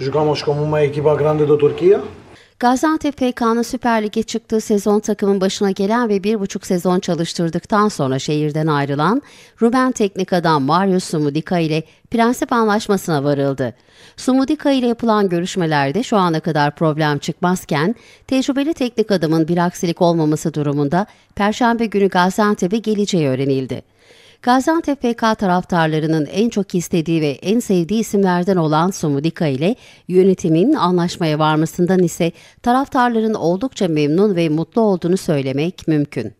Jugamos como uma equipa grande da Turquia. Gaziantep PK'nın Süper Lig'e çıktığı sezon takımın başına gelen ve bir buçuk sezon çalıştırdıktan sonra şehirden ayrılan Ruben teknik adam Marius Sumudika ile prensip anlaşmasına varıldı. Sumudika ile yapılan görüşmelerde şu ana kadar problem çıkmazken tecrübeli teknik adamın bir aksilik olmaması durumunda Perşembe günü Gaziantep'e geleceği öğrenildi. Gaziantep FK taraftarlarının en çok istediği ve en sevdiği isimlerden olan Sumudika ile yönetimin anlaşmaya varmasından ise taraftarların oldukça memnun ve mutlu olduğunu söylemek mümkün.